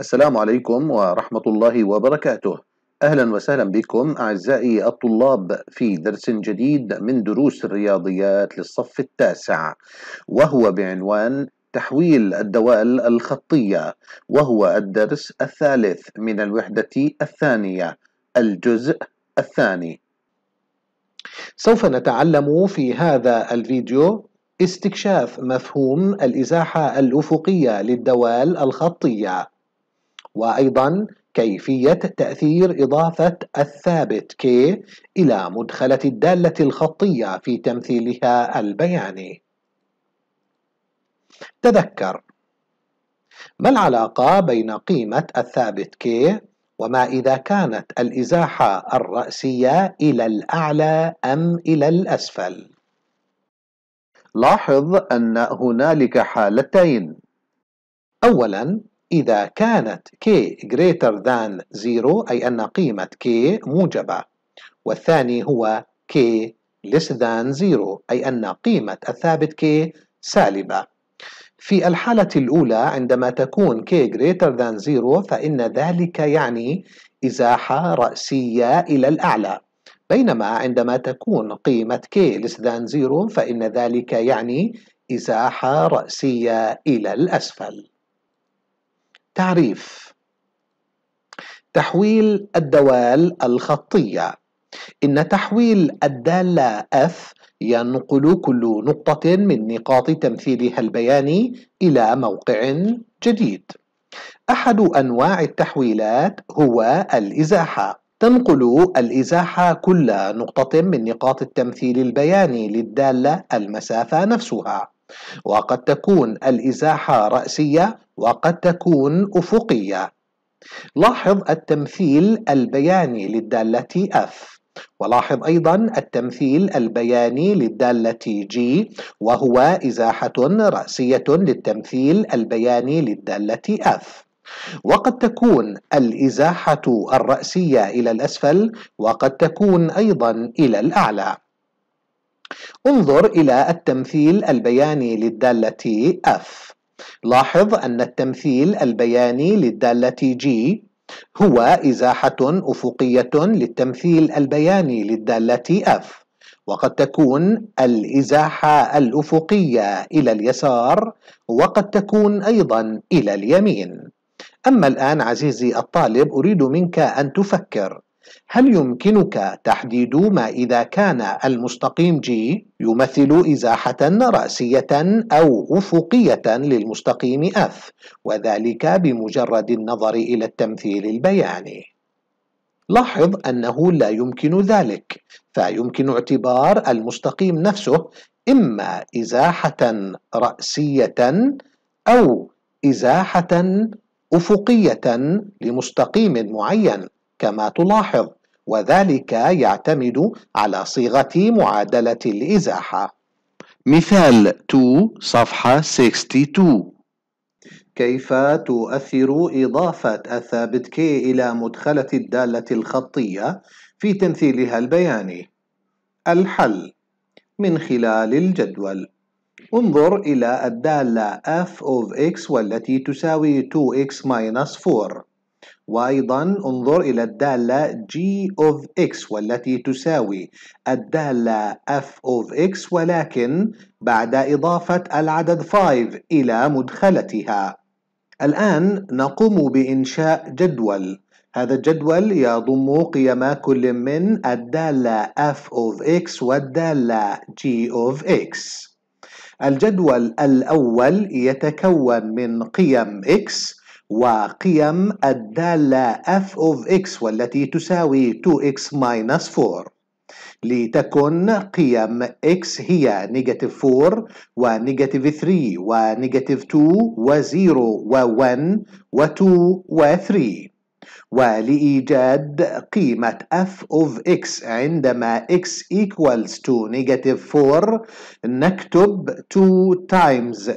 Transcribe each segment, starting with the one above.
السلام عليكم ورحمة الله وبركاته أهلا وسهلا بكم أعزائي الطلاب في درس جديد من دروس الرياضيات للصف التاسع وهو بعنوان تحويل الدوال الخطية وهو الدرس الثالث من الوحدة الثانية الجزء الثاني سوف نتعلم في هذا الفيديو استكشاف مفهوم الإزاحة الأفقية للدوال الخطية وأيضا كيفية تأثير إضافة الثابت K إلى مدخلة الدالة الخطية في تمثيلها البياني. تذكر ما العلاقة بين قيمة الثابت K وما إذا كانت الإزاحة الرأسية إلى الأعلى أم إلى الأسفل؟ لاحظ أن هنالك حالتين أولاً إذا كانت k greater than 0 أي أن قيمة k موجبة والثاني هو k less than 0 أي أن قيمة الثابت k سالبة في الحالة الأولى عندما تكون k greater than 0 فإن ذلك يعني إزاحة رأسية إلى الأعلى بينما عندما تكون قيمة k less than 0 فإن ذلك يعني إزاحة رأسية إلى الأسفل تعريف تحويل الدوال الخطية إن تحويل الدالة F ينقل كل نقطة من نقاط تمثيلها البياني إلى موقع جديد أحد أنواع التحويلات هو الإزاحة تنقل الإزاحة كل نقطة من نقاط التمثيل البياني للدالة المسافة نفسها وقد تكون الإزاحة رأسية وقد تكون أفقية لاحظ التمثيل البياني للدالة F ولاحظ أيضا التمثيل البياني للدالة G وهو إزاحة رأسية للتمثيل البياني للدالة F وقد تكون الإزاحة الرأسية إلى الأسفل وقد تكون أيضا إلى الأعلى انظر إلى التمثيل البياني للدالة F لاحظ أن التمثيل البياني للدالة G هو إزاحة أفقية للتمثيل البياني للدالة F وقد تكون الإزاحة الأفقية إلى اليسار وقد تكون أيضا إلى اليمين أما الآن عزيزي الطالب أريد منك أن تفكر هل يمكنك تحديد ما إذا كان المستقيم G يمثل إزاحة رأسية أو أفقية للمستقيم F وذلك بمجرد النظر إلى التمثيل البياني لاحظ أنه لا يمكن ذلك فيمكن اعتبار المستقيم نفسه إما إزاحة رأسية أو إزاحة أفقية لمستقيم معين كما تلاحظ وذلك يعتمد على صيغة معادلة الإزاحة مثال 2 صفحة 62 كيف تؤثر إضافة الثابت K إلى مدخلة الدالة الخطية في تمثيلها البياني؟ الحل من خلال الجدول انظر إلى الدالة f of x والتي تساوي 2x 4 وأيضا انظر إلى الدالة g of x والتي تساوي الدالة f of x ولكن بعد إضافة العدد 5 إلى مدخلتها الآن نقوم بإنشاء جدول هذا الجدول يضم قيم كل من الدالة f of x والدالة g of x الجدول الأول يتكون من قيم x وقيم الدالة f of x والتي تساوي 2x minus 4 لتكن قيم x هي negative 4 negative 3 negative 2 و0 و1 و2 و3 ولإيجاد قيمة f of x عندما x equals to negative 4 نكتب 2 times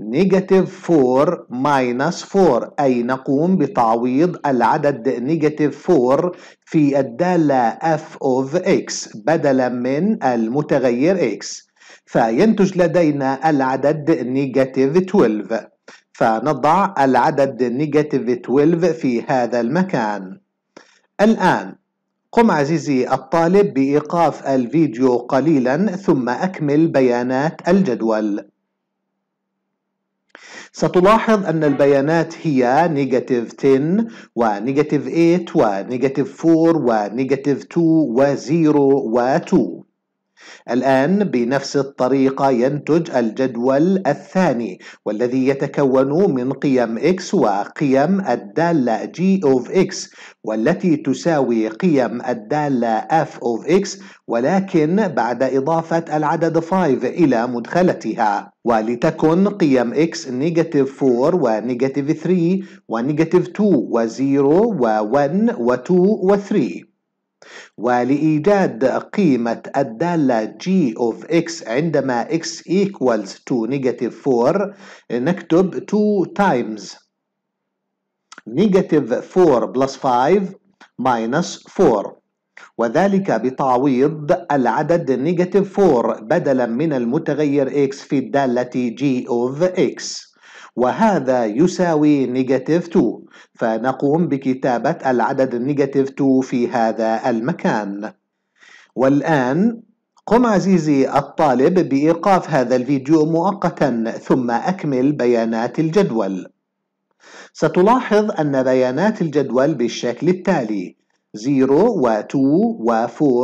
نيجاتيف 4 ماينس 4 أي نقوم بتعويض العدد نيجاتيف 4 في الدالة f of x بدلا من المتغير x فينتج لدينا العدد نيجاتيف 12 فنضع العدد نيجاتيف 12 في هذا المكان الآن قم عزيزي الطالب بإيقاف الفيديو قليلا ثم أكمل بيانات الجدول ستلاحظ أن البيانات هي نيجاتيف 10 ونيجاتيف 8 ونيجاتيف 4 ونيجاتيف 2 و0 و2 الآن بنفس الطريقة ينتج الجدول الثاني والذي يتكون من قيم x وقيم الدالة g of x والتي تساوي قيم الدالة f of x ولكن بعد إضافة العدد 5 إلى مدخلتها ولتكن قيم x نيجاتيف 4 ونيجاتيف 3 ونيجاتيف 2 و0 و1 و2 و3 ولإيجاد قيمة الدالة g of x عندما x equals to negative 4 نكتب 2 times negative 4 plus 5 minus 4 وذلك بتعويض العدد negative 4 بدلا من المتغير x في الدالة g of x وهذا يساوي نيجاتيف 2 فنقوم بكتابة العدد نيجاتيف 2 في هذا المكان والآن قم عزيزي الطالب بإيقاف هذا الفيديو مؤقتا ثم أكمل بيانات الجدول ستلاحظ أن بيانات الجدول بالشكل التالي 0 و 2 و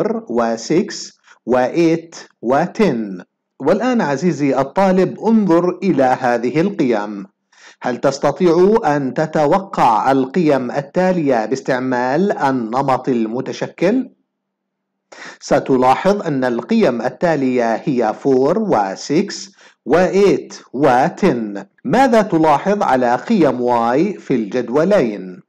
4 و 6 و 8 و 10 والآن عزيزي الطالب انظر إلى هذه القيم هل تستطيع أن تتوقع القيم التالية باستعمال النمط المتشكل؟ ستلاحظ أن القيم التالية هي 4 و 6 و 8 و 10 ماذا تلاحظ على قيم y في الجدولين؟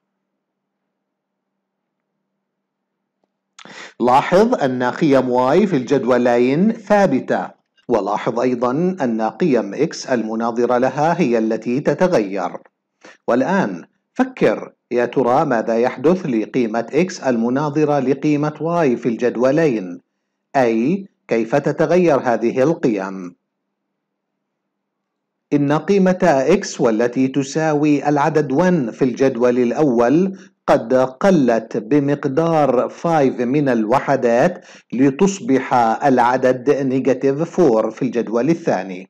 لاحظ أن قيم y في الجدولين ثابتة ولاحظ أيضا أن قيم X المناظرة لها هي التي تتغير والآن فكر يا ترى ماذا يحدث لقيمة X المناظرة لقيمة Y في الجدولين أي كيف تتغير هذه القيم إن قيمة X والتي تساوي العدد 1 في الجدول الأول قد قلت بمقدار 5 من الوحدات لتصبح العدد نيجاتيف 4 في الجدول الثاني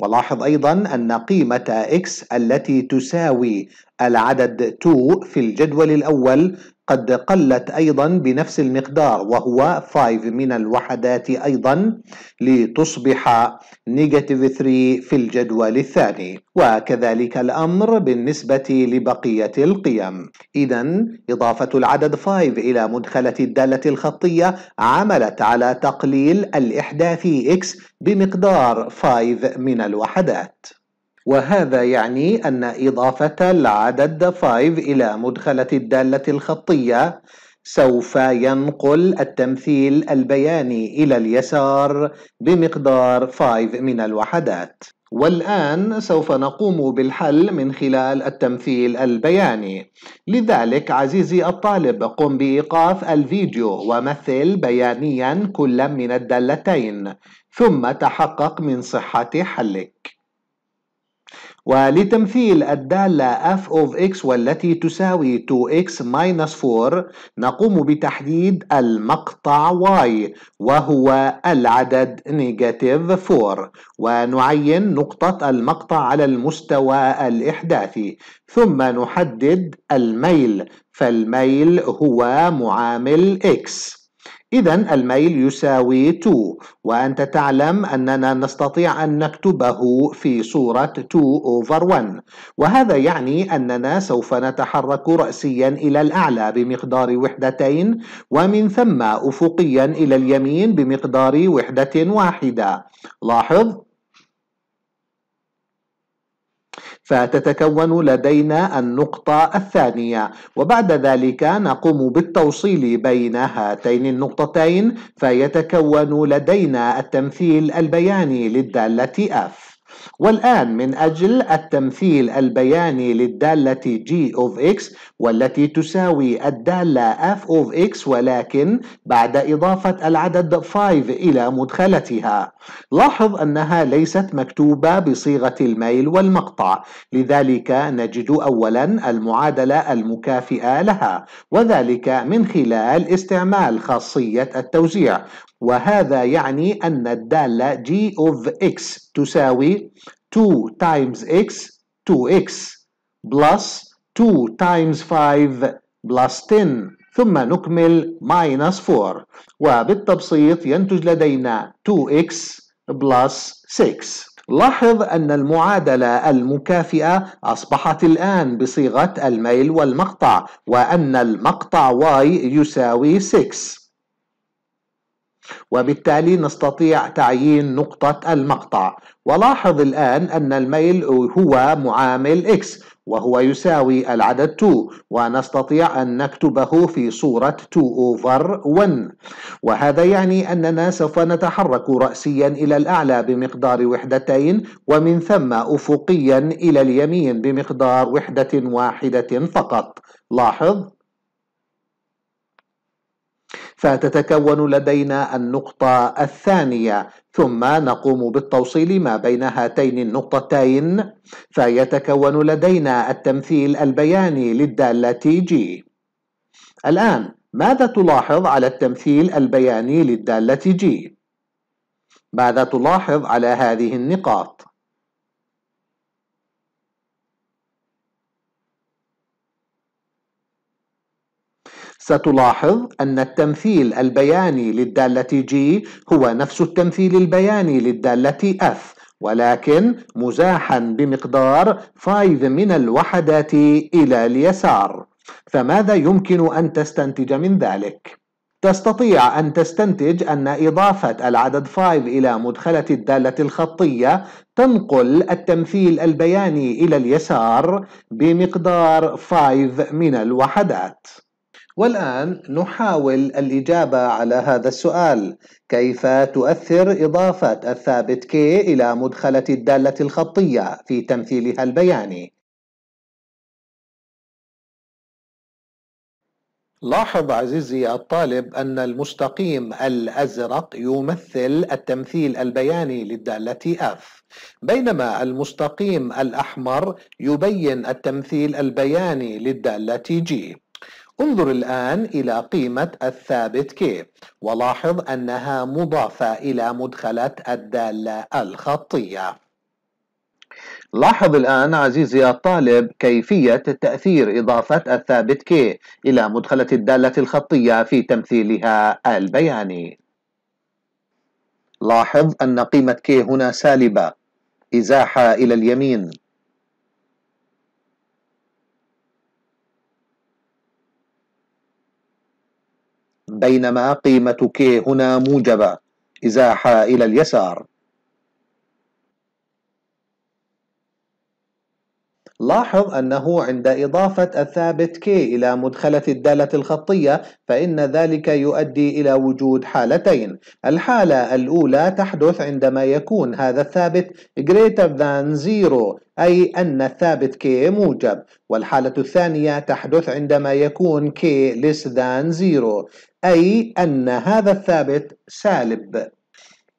ولاحظ أيضا أن قيمة x التي تساوي العدد 2 في الجدول الأول قد قلت أيضا بنفس المقدار وهو 5 من الوحدات أيضا لتصبح نيجاتيف 3 في الجدول الثاني وكذلك الأمر بالنسبة لبقية القيم إذا إضافة العدد 5 إلى مدخلة الدالة الخطية عملت على تقليل الإحداث x بمقدار 5 من الوحدات وهذا يعني أن إضافة العدد 5 إلى مدخلة الدالة الخطية سوف ينقل التمثيل البياني إلى اليسار بمقدار 5 من الوحدات والآن سوف نقوم بالحل من خلال التمثيل البياني لذلك عزيزي الطالب قم بإيقاف الفيديو ومثل بيانيا كل من الدالتين ثم تحقق من صحة حلك ولتمثيل الدالة f of x والتي تساوي 2x minus 4 نقوم بتحديد المقطع y وهو العدد نيجاتيف 4 ونعين نقطة المقطع على المستوى الإحداثي ثم نحدد الميل فالميل هو معامل x إذا الميل يساوي 2 وأنت تعلم أننا نستطيع أن نكتبه في صورة 2 over 1 وهذا يعني أننا سوف نتحرك رأسيا إلى الأعلى بمقدار وحدتين ومن ثم أفقيا إلى اليمين بمقدار وحدة واحدة لاحظ فتتكون لدينا النقطة الثانية وبعد ذلك نقوم بالتوصيل بين هاتين النقطتين فيتكون لدينا التمثيل البياني للدالة F والآن من أجل التمثيل البياني للدالة g of x والتي تساوي الدالة f of x ولكن بعد إضافة العدد 5 إلى مدخلتها لاحظ أنها ليست مكتوبة بصيغة الميل والمقطع لذلك نجد أولا المعادلة المكافئة لها وذلك من خلال استعمال خاصية التوزيع وهذا يعني أن الدالة g of x تساوي 2 times x 2x plus 2 times 5 plus 10 ثم نكمل minus 4 وبالتبسيط ينتج لدينا 2x plus 6 لاحظ أن المعادلة المكافئة أصبحت الآن بصيغة الميل والمقطع وأن المقطع y يساوي 6 وبالتالي نستطيع تعيين نقطة المقطع ولاحظ الآن أن الميل هو معامل X وهو يساوي العدد 2 ونستطيع أن نكتبه في صورة 2 over 1 وهذا يعني أننا سوف نتحرك رأسيا إلى الأعلى بمقدار وحدتين ومن ثم أفقيا إلى اليمين بمقدار وحدة واحدة فقط لاحظ فتتكون لدينا النقطة الثانية ثم نقوم بالتوصيل ما بين هاتين النقطتين فيتكون لدينا التمثيل البياني للدالة جي الآن ماذا تلاحظ على التمثيل البياني للدالة جي؟ ماذا تلاحظ على هذه النقاط؟ ستلاحظ أن التمثيل البياني للدالة G هو نفس التمثيل البياني للدالة F ولكن مزاحا بمقدار 5 من الوحدات إلى اليسار فماذا يمكن أن تستنتج من ذلك؟ تستطيع أن تستنتج أن إضافة العدد 5 إلى مدخلة الدالة الخطية تنقل التمثيل البياني إلى اليسار بمقدار 5 من الوحدات والآن نحاول الإجابة على هذا السؤال كيف تؤثر إضافة الثابت K إلى مدخلة الدالة الخطية في تمثيلها البياني؟ لاحظ عزيزي الطالب أن المستقيم الأزرق يمثل التمثيل البياني للدالة F بينما المستقيم الأحمر يبين التمثيل البياني للدالة G انظر الآن إلى قيمة الثابت K ولاحظ أنها مضافة إلى مدخلة الدالة الخطية لاحظ الآن عزيزي الطالب كيفية تأثير إضافة الثابت K إلى مدخلة الدالة الخطية في تمثيلها البياني لاحظ أن قيمة K هنا سالبة إزاحة إلى اليمين بينما قيمة ك هنا موجبة إزاحة إلى اليسار لاحظ أنه عند إضافة الثابت k إلى مدخلة الدالة الخطية فإن ذلك يؤدي إلى وجود حالتين الحالة الأولى تحدث عندما يكون هذا الثابت greater than zero أي أن الثابت k موجب والحالة الثانية تحدث عندما يكون k less than zero أي أن هذا الثابت سالب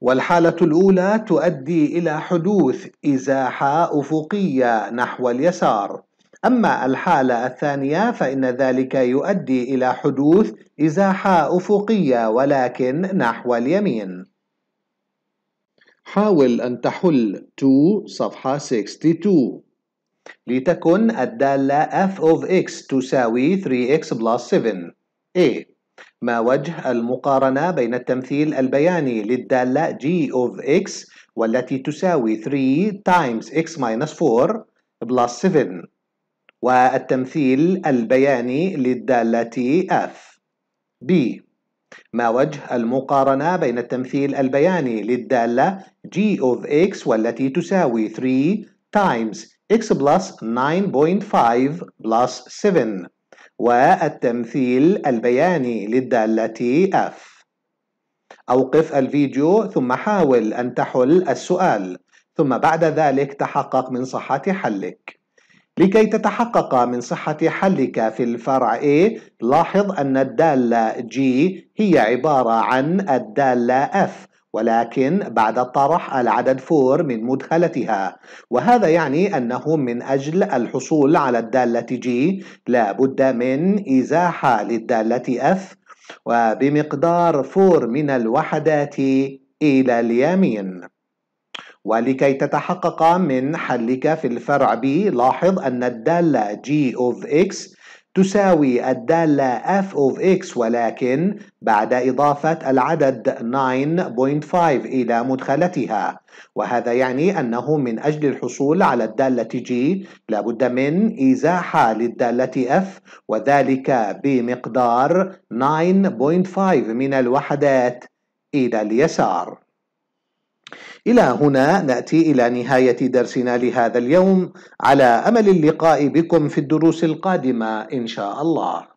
والحالة الأولى تؤدي إلى حدوث إزاحة أفقية نحو اليسار أما الحالة الثانية فإن ذلك يؤدي إلى حدوث إزاحة أفقية ولكن نحو اليمين حاول أن تحل 2 صفحة 62 لتكن الدالة f of x تساوي 3x plus 7 A ما وجه المقارنة بين التمثيل البياني للدالة g of x والتي تساوي 3 times x minus 4 plus 7 والتمثيل البياني للدالة f b ما وجه المقارنة بين التمثيل البياني للدالة g of x والتي تساوي 3 times x plus 9.5 plus 7 والتمثيل البياني للدالة F أوقف الفيديو ثم حاول أن تحل السؤال ثم بعد ذلك تحقق من صحة حلك لكي تتحقق من صحة حلك في الفرع A لاحظ أن الدالة G هي عبارة عن الدالة F ولكن بعد طرح العدد 4 من مدخلتها وهذا يعني أنه من أجل الحصول على الدالة G لابد من إزاحة للدالة F وبمقدار 4 من الوحدات إلى اليمين ولكي تتحقق من حلك في الفرع B لاحظ أن الدالة G of X تساوي الدالة f of x ولكن بعد إضافة العدد 9.5 إلى مدخلتها وهذا يعني أنه من أجل الحصول على الدالة g لابد من إزاحة للدالة f وذلك بمقدار 9.5 من الوحدات إلى اليسار إلى هنا نأتي إلى نهاية درسنا لهذا اليوم على أمل اللقاء بكم في الدروس القادمة إن شاء الله